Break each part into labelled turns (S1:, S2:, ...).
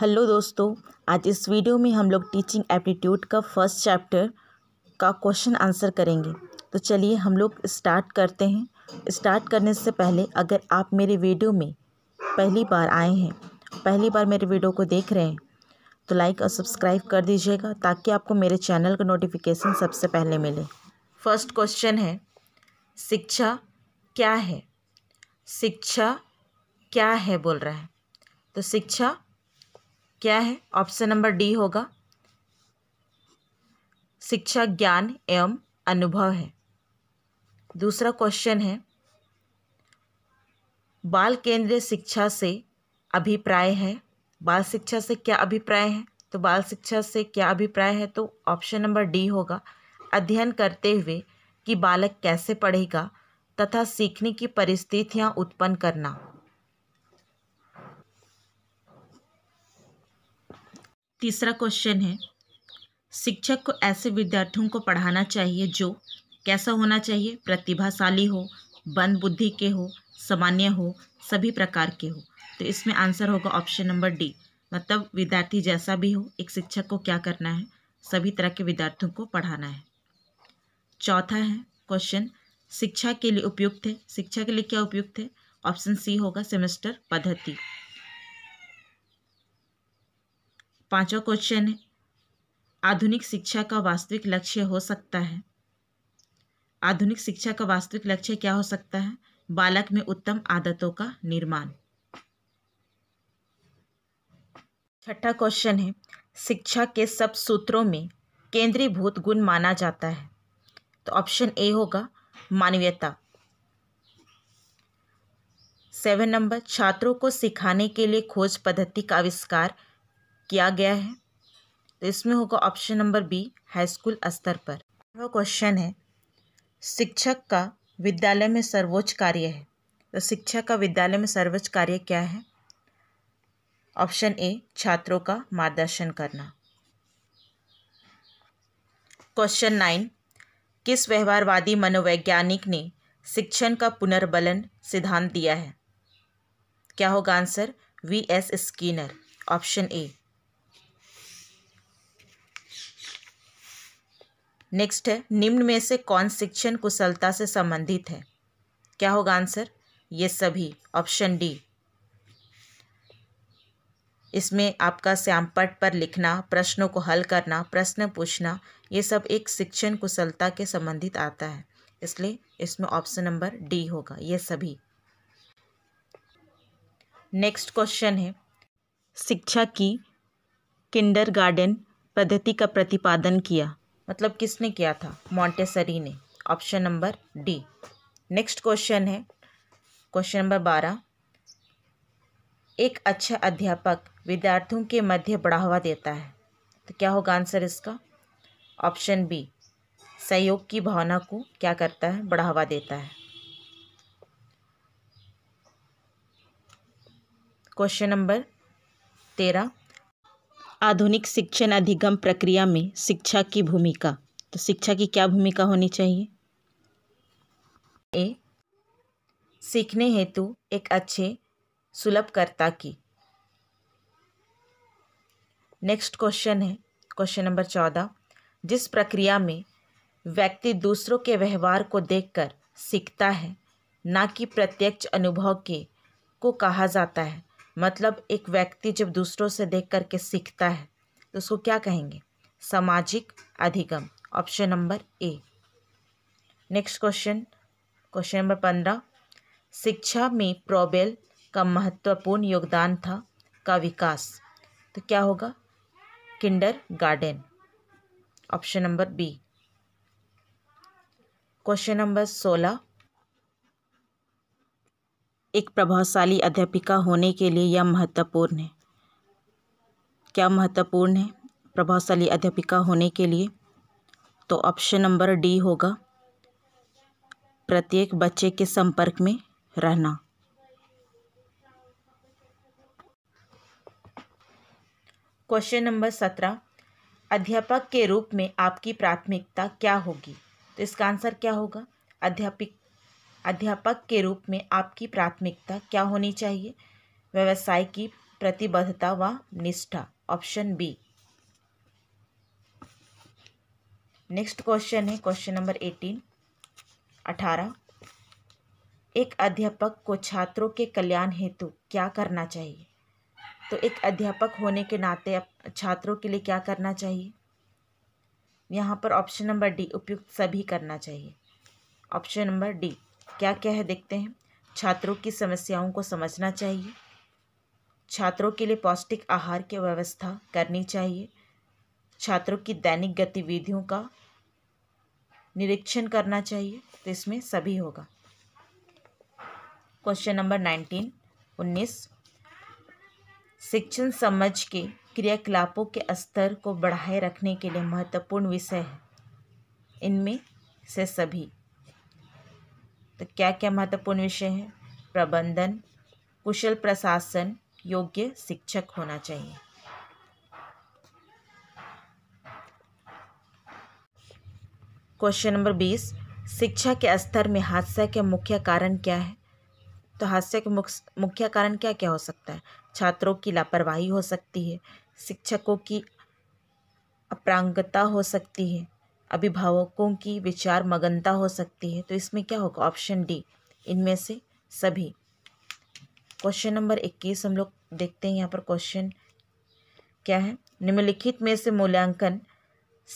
S1: hello दोस्तों आज इस वीडियो में हम लोग टीचिंग एप्टीट्यूड का फर्स्ट चैप्टर का क्वेश्चन आंसर करेंगे तो चलिए हम लोग स्टार्ट करते हैं स्टार्ट करने से पहले अगर आप मेरे वीडियो में पहली बार आए हैं पहली बार मेरे वीडियो को देख रहे हैं तो लाइक और सब्सक्राइब कर दीजिएगा ताकि आपको मेरे चैनल का नोटिफिकेशन सबसे पहले मिले फर्स्ट क्वेश्चन है शिक्षा क्या है शिक्षा क्या है बोल रहा है तो शिक्षा क्या है ऑप्शन नंबर डी होगा शिक्षा ज्ञान एवं अनुभव है दूसरा क्वेश्चन है बाल केंद्रीय शिक्षा से अभिप्राय है बाल शिक्षा से क्या अभिप्राय है तो बाल शिक्षा से क्या अभिप्राय है तो ऑप्शन नंबर डी होगा अध्ययन करते हुए कि बालक कैसे पढ़ेगा तथा सीखने की परिस्थितियां उत्पन्न करना तीसरा क्वेश्चन है शिक्षक को ऐसे विद्यार्थियों को पढ़ाना चाहिए जो कैसा होना चाहिए प्रतिभाशाली हो बंद बुद्धि के हो सामान्य हो सभी प्रकार के हो तो इसमें आंसर होगा ऑप्शन नंबर डी मतलब विद्यार्थी जैसा भी हो एक शिक्षक को क्या करना है सभी तरह के विद्यार्थियों को पढ़ाना है चौथा है क्वेश्चन शिक्षा के लिए उपयुक्त है शिक्षा के लिए क्या उपयुक्त है ऑप्शन सी होगा सेमेस्टर पद्धति पांचवा क्वेश्चन है आधुनिक शिक्षा का वास्तविक लक्ष्य हो सकता है आधुनिक शिक्षा का वास्तविक लक्ष्य क्या हो सकता है बालक में उत्तम आदतों का निर्माण छठा क्वेश्चन है शिक्षा के सब सूत्रों में केंद्रीभूत गुण माना जाता है तो ऑप्शन ए होगा मानवीयता सेवन नंबर छात्रों को सिखाने के लिए खोज पद्धति का आविष्कार किया गया है तो इसमें होगा option number B high school स्तर पर वह क्वेश्चन है शिक्षक का विद्यालय में सर्वोच्च कार्य है तो शिक्षक का विद्यालय में सर्वोच्च कार्य क्या है ऑप्शन ए छात्रों का मार्गदर्शन करना क्वेश्चन नाइन किस व्यवहारवादी मनोवैज्ञानिक ने शिक्षण का पुनर्बलन सिद्धांत दिया है क्या होगा answer V S Skinner option A next है निम्न में से कौन शिक्षण कुशलता से संबंधित है क्या होगा आंसर ये सभी ऑप्शन डी इसमें आपका श्यामपट पर लिखना प्रश्नों को हल करना प्रश्न पूछना ये सब एक शिक्षण कुशलता के संबंधित आता है इसलिए इसमें ऑप्शन नंबर डी होगा ये सभी नेक्स्ट क्वेश्चन है शिक्षा की किंडरगार्टन पद्धति का प्रतिपादन किया मतलब किसने किया था मॉन्टेसरी ने option number D next question है क्वेश्चन नंबर बारह एक अच्छा अध्यापक विद्यार्थियों के मध्य बढ़ावा देता है तो क्या होगा आंसर इसका ऑप्शन बी सहयोग की भावना को क्या करता है बढ़ावा देता है क्वेश्चन नंबर तेरह आधुनिक शिक्षण अधिगम प्रक्रिया में शिक्षा की भूमिका तो शिक्षा की क्या भूमिका होनी चाहिए ए सीखने हेतु एक अच्छे सुलभकर्ता की नेक्स्ट क्वेश्चन है क्वेश्चन नंबर चौदह जिस प्रक्रिया में व्यक्ति दूसरों के व्यवहार को देखकर सीखता है ना कि प्रत्यक्ष अनुभव के को कहा जाता है मतलब एक व्यक्ति जब दूसरों से देख करके सीखता है तो उसको क्या कहेंगे सामाजिक अधिगम option number A next question question number पंद्रह शिक्षा में प्रोबेल का महत्वपूर्ण योगदान था का विकास तो क्या होगा kindergarten option number B question number सोलह एक प्रभावशाली अध्यापिका होने के लिए यह महत्वपूर्ण है क्या महत्वपूर्ण है प्रभावशाली अध्यापिका होने के लिए तो ऑप्शन नंबर डी होगा प्रत्येक बच्चे के संपर्क में रहना क्वेश्चन नंबर सत्रह अध्यापक के रूप में आपकी प्राथमिकता क्या होगी तो इसका आंसर क्या होगा अध्यापिक अध्यापक के रूप में आपकी प्राथमिकता क्या होनी चाहिए व्यवसाय की प्रतिबद्धता व निष्ठा ऑप्शन बी नेक्स्ट क्वेश्चन है क्वेश्चन नंबर एटीन अठारह एक अध्यापक को छात्रों के कल्याण हेतु क्या करना चाहिए तो एक अध्यापक होने के नाते छात्रों के लिए क्या करना चाहिए यहाँ पर ऑप्शन नंबर डी उपयुक्त सभी करना चाहिए ऑप्शन नंबर डी क्या क्या है देखते हैं छात्रों की समस्याओं को समझना चाहिए छात्रों के लिए पौष्टिक आहार की व्यवस्था करनी चाहिए छात्रों की दैनिक गतिविधियों का निरीक्षण करना चाहिए तो इसमें सभी होगा क्वेश्चन नंबर नाइनटीन उन्नीस शिक्षण समझ के क्रियाकलापों के स्तर को बढ़ाए रखने के लिए महत्वपूर्ण विषय है इनमें से सभी तो क्या क्या महत्वपूर्ण विषय हैं प्रबंधन कुशल प्रशासन योग्य शिक्षक होना चाहिए क्वेश्चन नंबर बीस शिक्षा के स्तर में हादसा के मुख्य कारण क्या है तो हादसे के मुख्य कारण क्या क्या हो सकता है छात्रों की लापरवाही हो सकती है शिक्षकों की अप्रांगता हो सकती है अभिभावकों की विचार मगनता हो सकती है तो इसमें क्या होगा ऑप्शन डी इनमें से सभी क्वेश्चन नंबर इक्कीस हम लोग देखते हैं यहाँ पर क्वेश्चन क्या है निम्नलिखित में से मूल्यांकन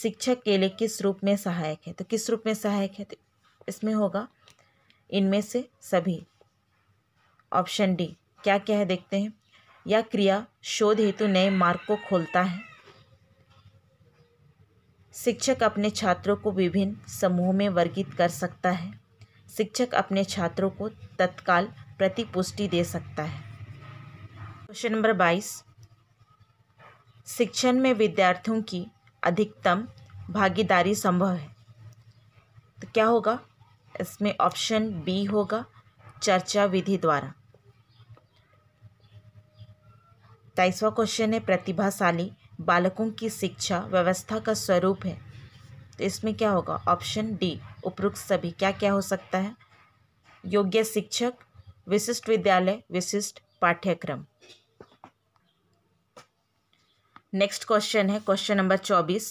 S1: शिक्षक के लिए किस रूप में सहायक है तो किस रूप में सहायक है तो इसमें होगा इनमें से सभी ऑप्शन डी क्या क्या है देखते हैं यह क्रिया शोध हेतु नए मार्ग को खोलता है शिक्षक अपने छात्रों को विभिन्न समूहों में वर्गित कर सकता है शिक्षक अपने छात्रों को तत्काल प्रतिपुष्टि दे सकता है क्वेश्चन नंबर बाईस शिक्षण में विद्यार्थियों की अधिकतम भागीदारी संभव है तो क्या होगा इसमें ऑप्शन बी होगा चर्चा विधि द्वारा तेईसवा क्वेश्चन है प्रतिभाशाली बालकों की शिक्षा व्यवस्था का स्वरूप है तो इसमें क्या होगा ऑप्शन डी उपरोक्त सभी क्या क्या हो सकता है योग्य शिक्षक विशिष्ट विद्यालय विशिष्ट पाठ्यक्रम नेक्स्ट क्वेश्चन है क्वेश्चन नंबर चौबीस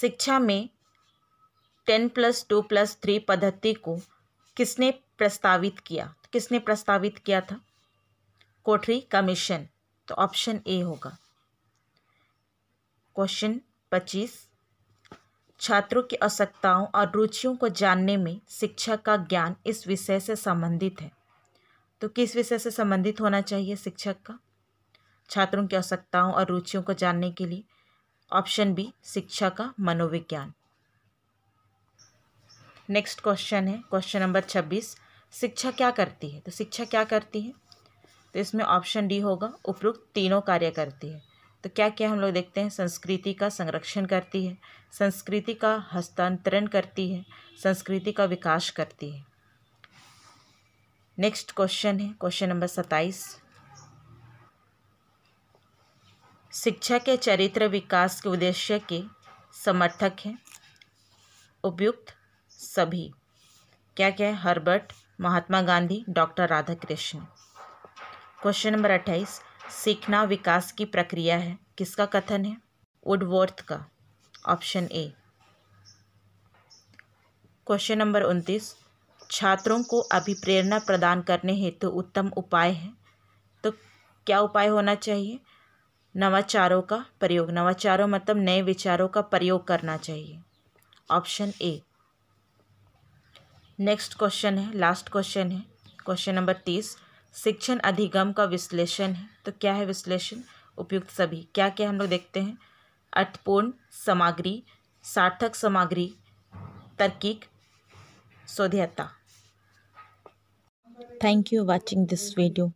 S1: शिक्षा में ten plus two plus three पद्धति को किसने प्रस्तावित किया किसने प्रस्तावित किया था कोठरी कमीशन तो ऑप्शन ए होगा क्वेश्चन पच्चीस छात्रों की आवश्यकताओं और रुचियों को जानने में शिक्षा का ज्ञान इस विषय से संबंधित है तो किस विषय से संबंधित होना चाहिए शिक्षक का छात्रों की आवश्यकताओं और रुचियों को जानने के लिए ऑप्शन बी शिक्षा का मनोविज्ञान नेक्स्ट क्वेश्चन है क्वेश्चन नंबर छब्बीस शिक्षा क्या करती है तो शिक्षा क्या करती है तो इसमें ऑप्शन डी होगा उपरोक्त तीनों कार्य करती है तो क्या क्या हम लोग देखते हैं संस्कृति का संरक्षण करती है संस्कृति का हस्तांतरण करती है संस्कृति का विकास करती है नेक्स्ट क्वेश्चन है क्वेश्चन नंबर सत्ताईस शिक्षा के चरित्र विकास के उद्देश्य के समर्थक हैं उपयुक्त सभी क्या क्या है Herbert Mahatma Gandhi doctor Radha Krishna question number अट्ठाईस सीखना विकास की प्रक्रिया है किसका कथन है वुडवर्थ का ऑप्शन ए क्वेश्चन नंबर उनतीस छात्रों को अभिप्रेरणा प्रदान करने हेतु तो उत्तम उपाय है तो क्या उपाय होना चाहिए नवाचारों का प्रयोग नवाचारों मतलब नए विचारों का प्रयोग करना चाहिए ऑप्शन ए नेक्स्ट क्वेश्चन है लास्ट क्वेश्चन है क्वेश्चन नंबर तीस शिक्षण अधिगम का विश्लेषण है तो क्या है विश्लेषण उपयुक्त सभी क्या क्या हम लोग देखते हैं अर्थपूर्ण सामग्री सार्थक सामग्री तर्किक शोध्यता thank you watching this video